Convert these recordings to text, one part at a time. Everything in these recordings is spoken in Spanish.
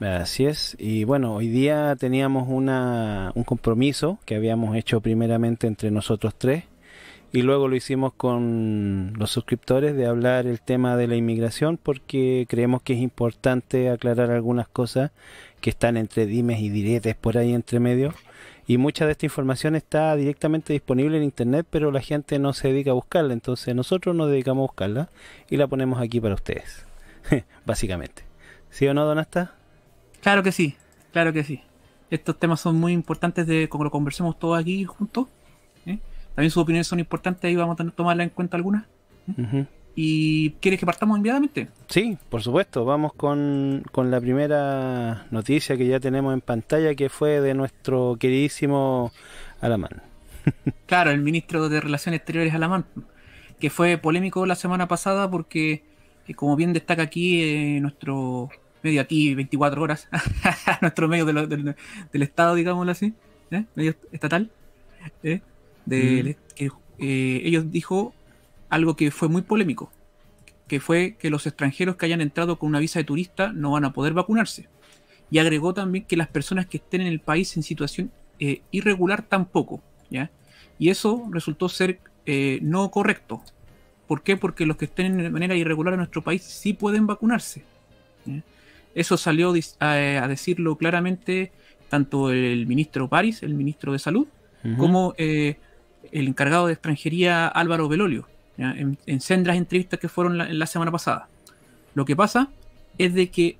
Así es, y bueno, hoy día teníamos una, un compromiso que habíamos hecho primeramente entre nosotros tres y luego lo hicimos con los suscriptores de hablar el tema de la inmigración porque creemos que es importante aclarar algunas cosas que están entre dimes y diretes por ahí entre medios, y mucha de esta información está directamente disponible en internet pero la gente no se dedica a buscarla, entonces nosotros nos dedicamos a buscarla y la ponemos aquí para ustedes, básicamente. ¿Sí o no, Donasta? Claro que sí, claro que sí. Estos temas son muy importantes de como lo conversemos todos aquí juntos. ¿eh? También sus opiniones son importantes, ahí vamos a tomarla en cuenta algunas. ¿eh? ¿Y quieres que partamos inmediatamente? Sí, por supuesto. Vamos con, con la primera noticia que ya tenemos en pantalla, que fue de nuestro queridísimo Alamán. claro, el ministro de Relaciones Exteriores Alamán, que fue polémico la semana pasada porque, eh, como bien destaca aquí nuestro medio aquí 24 horas, nuestro medio del, Estado, digámoslo así, ¿eh? medio estatal, ¿eh? de, mm. eh, ellos dijo algo que fue muy polémico, que fue que los extranjeros que hayan entrado con una visa de turista no van a poder vacunarse. Y agregó también que las personas que estén en el país en situación irregular tampoco. ¿ya? Y eso resultó ser no correcto. ¿Por qué? Porque los que estén de manera irregular en nuestro país sí pueden vacunarse. ¿ya? Eso salió a, decirlo claramente tanto el ministro París, el ministro de Salud, como eh, el encargado de extranjería Álvaro Belolio, En, en, entrevistas que fueron la, la, semana pasada. Lo que pasa es de que,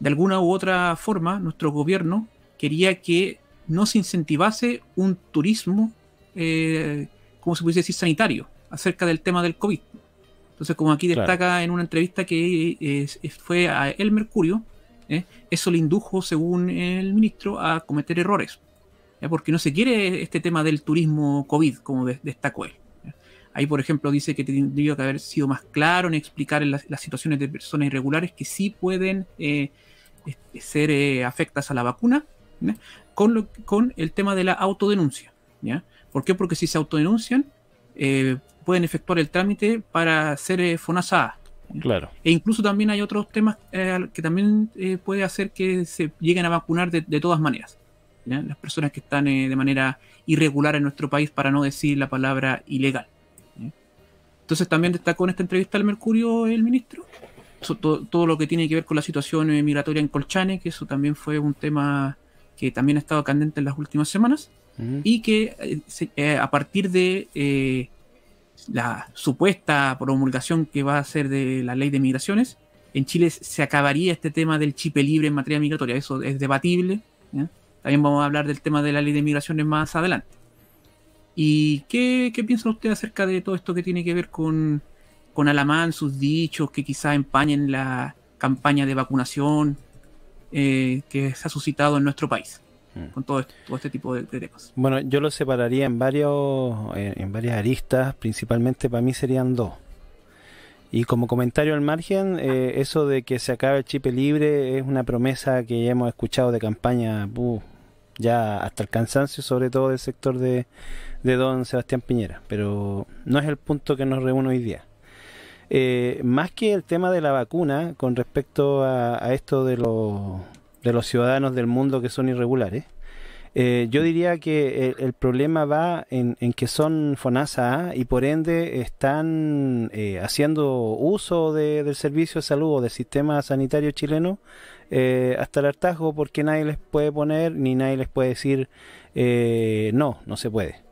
de alguna u otra forma, nuestro gobierno quería que no se incentivase un turismo, eh, como se pudiese decir, sanitario, acerca del tema del COVID. Entonces, como aquí destaca en una entrevista que eh, fue a El Mercurio, eh, eso le indujo, según el ministro, a cometer errores, eh, porque no se quiere este tema del turismo COVID, como destacó él. Ahí, por ejemplo, dice que tendría que haber sido más claro en explicar las, situaciones de personas irregulares que sí pueden ser afectas a la vacuna, con, con el tema de la autodenuncia. ¿Por qué? Porque si se autodenuncian, pueden efectuar el trámite para ser eh, FONASA. Claro. E incluso también hay otros temas eh, que también eh, puede hacer que se lleguen a vacunar de, de todas maneras. Las personas que están de manera irregular en nuestro país, para no decir la palabra ilegal. Entonces también destacó en esta entrevista al Mercurio el ministro todo, todo, lo que tiene que ver con la situación migratoria en Colchane, que eso también fue un tema que también ha estado candente en las últimas semanas, y que a partir de eh, la supuesta promulgación que va a ser de la ley de migraciones, en Chile se acabaría este tema del chip libre en materia migratoria. Eso es debatible. También vamos a hablar del tema de la ley de migraciones más adelante. ¿Y qué, piensa usted acerca de todo esto que tiene que ver con, Alamán, sus dichos que quizá empañen la campaña de vacunación eh, que se ha suscitado en nuestro país? Mm. con todo, este tipo de, temas. Bueno, yo lo separaría en, varios, en, varias aristas, principalmente para mí serían dos. Y como comentario al margen, eh, eso de que se acabe el chip libre es una promesa que ya hemos escuchado de campaña uh, ya hasta el cansancio, sobre todo del sector de, don Sebastián Piñera, pero no es el punto que nos reúne hoy día. Eh, más que el tema de la vacuna con respecto a esto de los de los ciudadanos del mundo que son irregulares. Eh, yo diría que el, problema va en, que son FONASA y por ende están eh, haciendo uso del servicio de salud o del sistema sanitario chileno eh, hasta el hartazgo porque nadie les puede poner ni nadie les puede decir no, no se puede.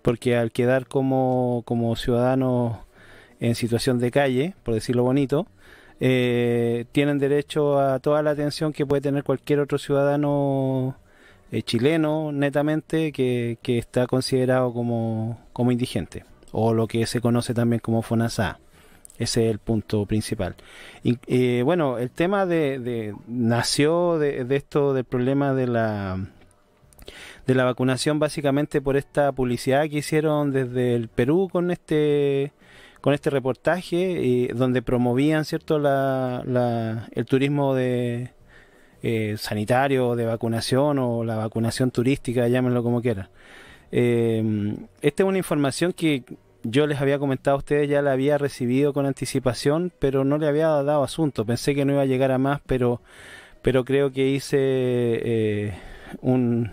Porque al quedar como, como ciudadanos en situación de calle, por decirlo bonito, eh, tienen derecho a toda la atención que puede tener cualquier otro ciudadano eh, chileno, netamente, que, que está considerado como, como, indigente, o lo que se conoce también como FONASA. Ese es el punto principal. eh, bueno, el tema de, nació de, de esto del problema de la de la vacunación básicamente por esta publicidad que hicieron desde el Perú con este con este reportaje eh, donde promovían cierto el turismo de eh, sanitario de vacunación o la vacunación turística llámenlo como quieran em, esta es una información que yo les había comentado a ustedes ya la había recibido con anticipación pero no le había dado asunto pensé que no iba a llegar a más pero pero creo que hice eh, un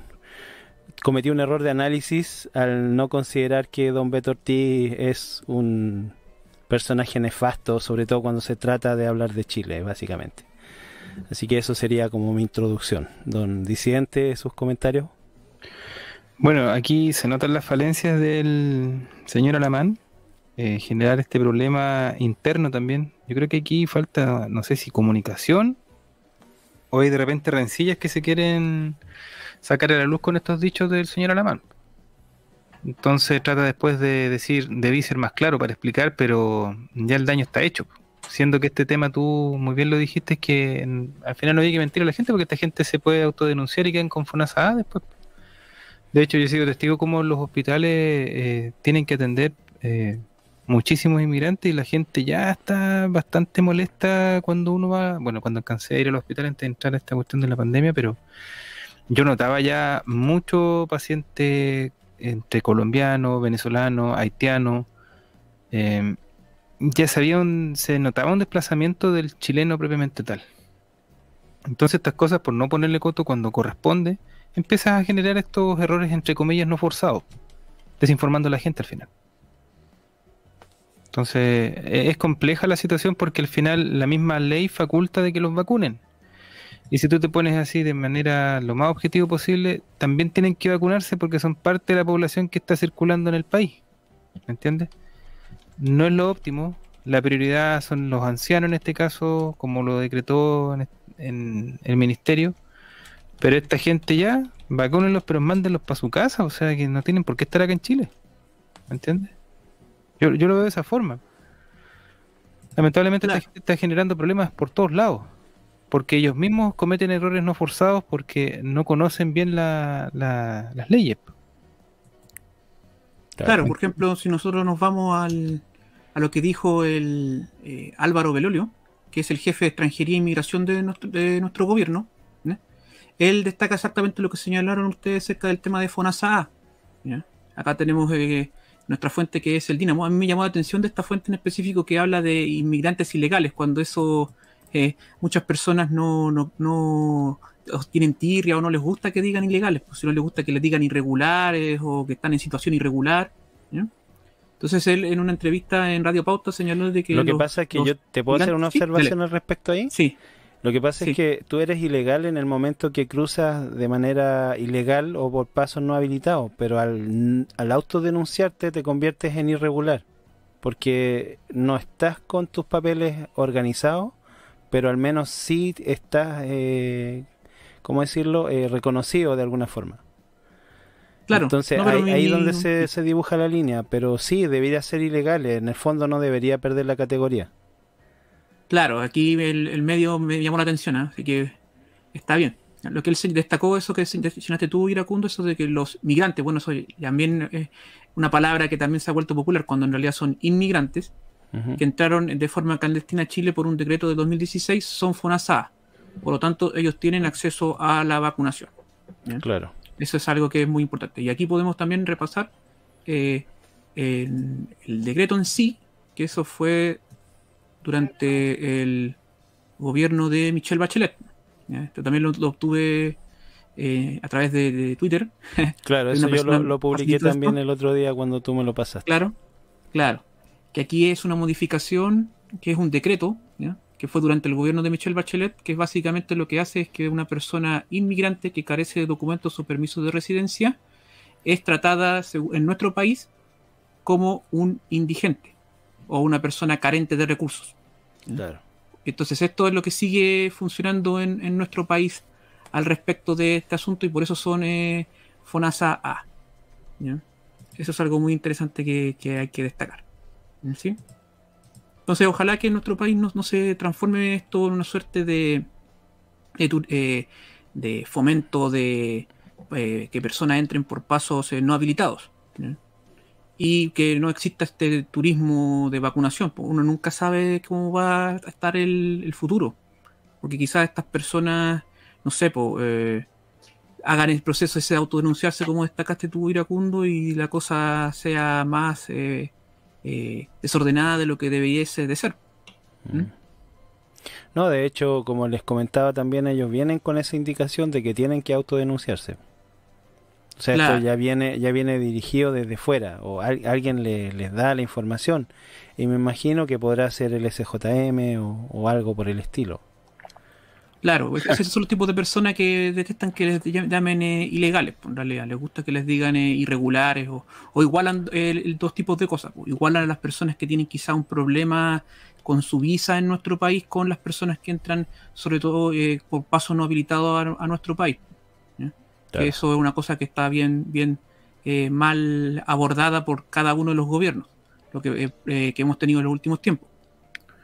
cometí un error de análisis al no considerar que Don Beto Ortiz es un personaje nefasto, sobre todo cuando se trata de hablar de Chile, básicamente. Así que eso sería como mi introducción. Don Disidente, sus comentarios. Bueno, aquí se notan las falencias del señor Alamán. Eh, generar este problema interno también. Yo creo que aquí falta, no sé si comunicación o hay de repente rencillas que se quieren sacar a la luz con estos dichos del señor Alamán. Entonces trata después de decir, debí ser más claro para explicar, pero ya el daño está hecho. Siendo que este tema tú muy bien lo dijiste, que al final no hay que mentir a la gente porque esta gente se puede autodenunciar y quedan con después. De hecho, yo sigo sido testigo como los hospitales eh, tienen que atender eh, muchísimos inmigrantes y la gente ya está bastante molesta cuando uno va, bueno, cuando alcancé a ir al hospital antes de entrar a esta cuestión de la pandemia, pero yo notaba ya mucho paciente entre colombiano, venezolano, haitiano. Em, ya se, se notaba un desplazamiento del chileno propiamente tal. Entonces estas cosas, por no ponerle coto cuando corresponde, empiezas a generar estos errores entre comillas no forzados, desinformando a la gente al final. Entonces e-, es compleja la situación porque al final la misma ley faculta de que los vacunen. Y si tú te pones así de manera lo más objetivo posible, también tienen que vacunarse porque son parte de la población que está circulando en el país. ¿Me entiendes? No es lo óptimo. La prioridad son los ancianos en este caso, como lo decretó en, el ministerio. Pero esta gente ya, vacúnenlos, pero mándenlos para su casa. O sea que no tienen por qué estar acá en Chile. ¿Me entiendes? Yo, lo veo de esa forma. Lamentablemente esta gente está generando problemas por todos lados porque ellos mismos cometen errores no forzados porque no conocen bien las leyes. Claro, por ejemplo, si nosotros nos vamos al, a lo que dijo el eh, Álvaro Belolio, que es el jefe de extranjería e inmigración de nuestro, gobierno, él destaca exactamente lo que señalaron ustedes acerca del tema de FONASA Acá tenemos eh, nuestra fuente que es el Dinamo. A mí me llamó la atención de esta fuente en específico que habla de inmigrantes ilegales, cuando eso eh, muchas personas no, no, no tienen tirria o no les gusta que digan ilegales, pues si no les gusta que les digan irregulares o que están en situación irregular. Entonces él en una entrevista en Radio Pauta señaló de que... Lo que pasa es que yo te puedo hacer una observación al respecto ahí. Sí. Lo que pasa es que tú eres ilegal en el momento que cruzas de manera ilegal o por pasos no habilitados, pero al, al autodenunciarte te conviertes en irregular, porque no estás con tus papeles organizados pero al menos sí está, eh, ¿cómo decirlo?, eh, reconocido de alguna forma. Claro. Entonces ahí, es donde se, dibuja la línea, pero sí, debería ser ilegal, en el fondo no debería perder la categoría. Claro, aquí el, medio me llamó la atención, ¿eh? así que está bien. Lo que él destacó, eso que mencionaste tú, Iracundo, eso de que los migrantes, bueno, eso también es una palabra que también se ha vuelto popular cuando en realidad son inmigrantes, que entraron de forma clandestina a Chile por un decreto de 2016 son FONASA. Por lo tanto, ellos tienen acceso a la vacunación. Claro. Eso es algo que es muy importante. Y aquí podemos también repasar eh, el, decreto en sí, que eso fue durante el gobierno de Michelle Bachelet. también lo, obtuve eh, a través de, Twitter. Claro, eso yo lo, lo publiqué también el otro día cuando tú me lo pasaste. Claro, claro que aquí es una modificación, que es un decreto, que fue durante el gobierno de Michelle Bachelet, que básicamente lo que hace es que una persona inmigrante que carece de documentos o permisos de residencia es tratada en nuestro país como un indigente o una persona carente de recursos. Entonces esto es lo que sigue funcionando en, nuestro país al respecto de este asunto y por eso son eh, FONASA A. Eso es algo muy interesante que hay que destacar. Entonces, ojalá que en nuestro país no, se transforme esto en una suerte de, eh, fomento de eh, que personas entren por pasos eh, no habilitados. Y que no exista este turismo de vacunación. Pues, uno nunca sabe cómo va a estar el, futuro. Porque quizás estas personas, no sé, pues, hagan el proceso ese de autodenunciarse como destacaste tú, Iracundo, y la cosa sea más eh, desordenada de lo que debiese de ser. Mm. ¿Mm? No, de hecho, como les comentaba también, ellos vienen con esa indicación de que tienen que autodenunciarse. O sea, esto ya viene, ya viene dirigido desde fuera, o alguien les da la información. Y me imagino que podrá ser el SJM o algo por el estilo. Claro, pues, esos son los tipos de personas que detestan que les llamen eh, ilegales, pues, en realidad, les gusta que les digan eh, irregulares o, igualan eh, dos tipos de cosas, pues. igualan a las personas que tienen quizá un problema con su visa en nuestro país con las personas que entran, sobre todo por paso no habilitado a, nuestro país. eso es una cosa que está bien, bien mal abordada por cada uno de los gobiernos, lo que hemos tenido en los últimos tiempos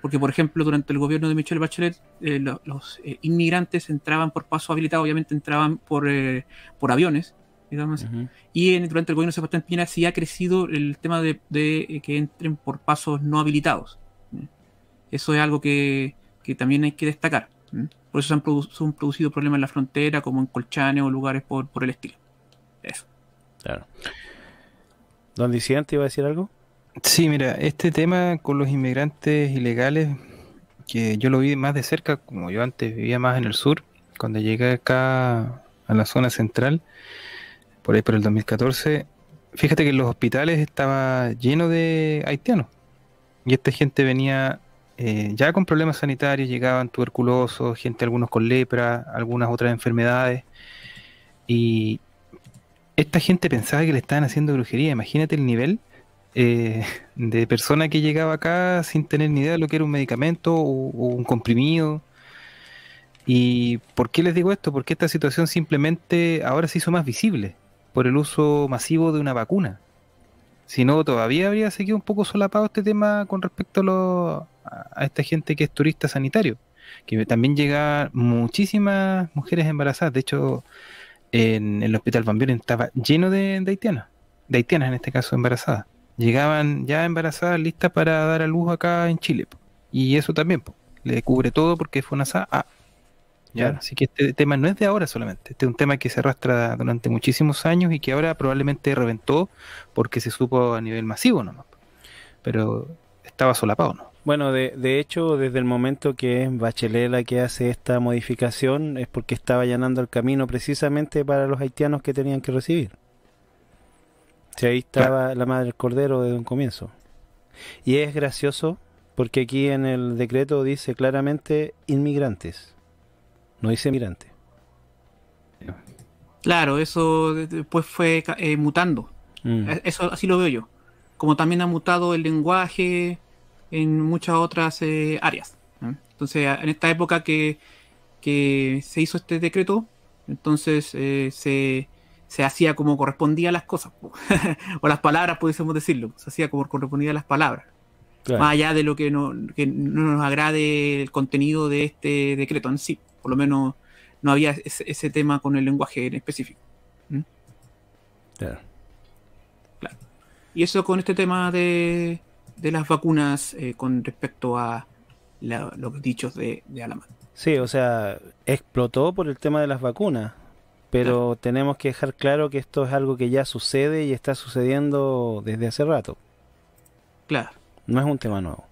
porque por ejemplo durante el gobierno de Michelle Bachelet eh, los eh, inmigrantes entraban por paso habilitado, obviamente entraban por, eh, por aviones, y durante el gobierno de Sebastián Piñera sí ha crecido el tema de, que entren por pasos no habilitados. Mm. Eso es algo que, que también hay que destacar. Mm. Por eso se han, producido problemas en la frontera, como en Colchane o lugares por, por el estilo. Eso. Claro. ¿Don Vicente iba a decir algo? Sí, mira, este tema con los inmigrantes ilegales, que yo lo vi más de cerca, como yo antes vivía más en el sur, cuando llegué acá a la zona central, por ahí por el 2014, fíjate que los hospitales estaba llenos de haitianos. Y esta gente venía eh, ya con problemas sanitarios, llegaban tuberculosos, gente algunos con lepra, algunas otras enfermedades. Y esta gente pensaba que le estaban haciendo brujería. Imagínate el nivel eh, de persona que llegaba acá sin tener ni idea de lo que era un medicamento o, un comprimido. ¿Y por qué les digo esto? Porque esta situación simplemente ahora se hizo más visible por el uso masivo de una vacuna. Si no, todavía habría seguido un poco solapado este tema con respecto a, esta gente que es turista sanitario, que también llega muchísimas mujeres embarazadas. De hecho, en, el hospital Bambión estaba lleno de, de haitianas, de haitianas en este caso embarazadas llegaban ya embarazadas, listas para dar a luz acá en Chile. Y eso también le cubre todo porque una ah, ¿ya? Así que este tema no es de ahora solamente, este es un tema que se arrastra durante muchísimos años y que ahora probablemente reventó porque se supo a nivel masivo ¿no? Pero estaba solapado, ¿no? Bueno, de, hecho, desde el momento que es Bachelet la que hace esta modificación, es porque estaba allanando el camino precisamente para los haitianos que tenían que recibir ahí estaba la madre del cordero desde un comienzo. Y es gracioso porque aquí en el decreto dice claramente inmigrantes, no dice migrantes. Claro, eso después fue eh, mutando. Mm. Eh, eso así lo veo yo. Como también ha mutado el lenguaje en muchas otras eh, áreas. Entonces, en esta época que, se hizo este decreto, entonces se se hacía como correspondía a las cosas, o las palabras, pudiésemos decirlo, se hacía como correspondía a las palabras. Más allá de lo que no, no, nos agrade el contenido de este decreto en sí, por lo menos no había ese, tema con el lenguaje en específico. ¿Mm? Claro. claro. Y eso con este tema de, las vacunas eh, con respecto a los dichos de, de Alamán. Sí, o sea, explotó por el tema de las vacunas pero tenemos que dejar claro que esto es algo que ya sucede y está sucediendo desde hace rato. Claro. No es un tema nuevo.